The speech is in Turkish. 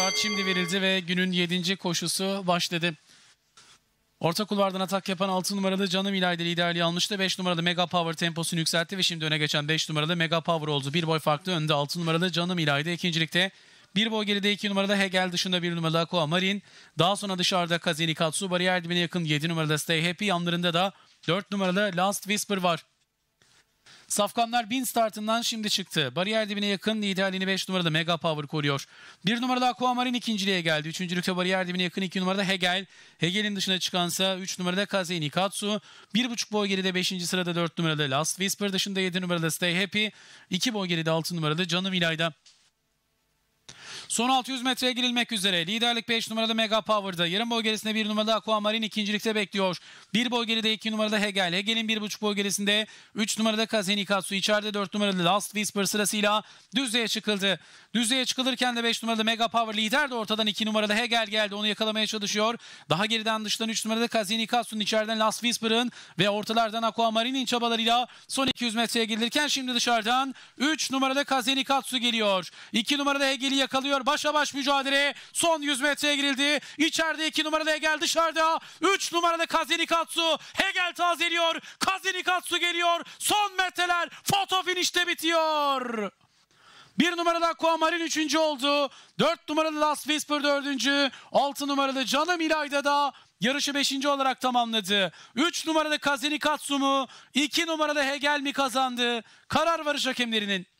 Start şimdi verildi ve günün 7. koşusu başladı. Orta kulvardan atak yapan 6 numaralı Canım İlay'da liderliği almıştı. 5 numaralı Mega Power temposunu yükseltti ve şimdi öne geçen 5 numaralı Mega Power oldu. Bir boy farklı önde 6 numaralı Canım İlay'da ikincilikte. Bir boy geride 2 numarada Hegel dışında 1 numaralı Aqua Marin. Daha sonra dışarıda Kazeni Katsu bariyer dibine yakın 7 numaralı Stay Happy. Yanlarında da 4 numaralı Last Whisper var. Safkanlar bin startından şimdi çıktı. Bariyer dibine yakın liderliğini 5 numarada Mega Power koruyor. 1 numarada Aquamarin ikinciliğe geldi. Üçüncülükte bariyer dibine yakın iki numarada Hegel. Hegel'in dışına çıkansa 3 numarada Kazey Nikatsu. buçuk boy geride 5. sırada 4 numarada Last Whisper dışında 7 numarada Stay Happy. 2 boy geride 6 numarada Canım İlayda. Son 600 metreye girilmek üzere. Liderlik 5 numaralı Mega Power'da. Yarım boy gerisinde 1 numarada Aquamarine ikincilikte bekliyor. 1 boy geride 2 numarada Hegel. Hegel'in 1.5 boy gerisinde 3 numarada Kazenikatsu. içeride 4 numaralı Last Whisper sırasıyla düzleye çıkıldı. Düzleye çıkılırken de 5 numarada Mega Power lider de ortadan 2 numarada Hegel geldi. Onu yakalamaya çalışıyor. Daha geriden dıştan 3 numarada Kazenikatsu'nun içeriden Last Whisper'ın ve ortalardan Aquamarine'in çabalarıyla son 200 metreye girilirken şimdi dışarıdan 3 numarada Kazenikatsu geliyor. 2 numarada Hegel'i yakalıyor oynuyor. Başa baş mücadele. Son 100 metreye girildi. İçeride 2 numaralı Hegel dışarıda. 3 numaralı Kazenikatsu. Hegel tazeliyor. Kazenikatsu geliyor. Son metreler foto finişte bitiyor. Bir numaralı Aquamarin üçüncü oldu. Dört numaralı Last Whisper dördüncü. Altı numaralı Canım İlayda da yarışı beşinci olarak tamamladı. Üç numaralı Kazini Katsumu, iki numaralı Hegel mi kazandı? Karar varış hakemlerinin.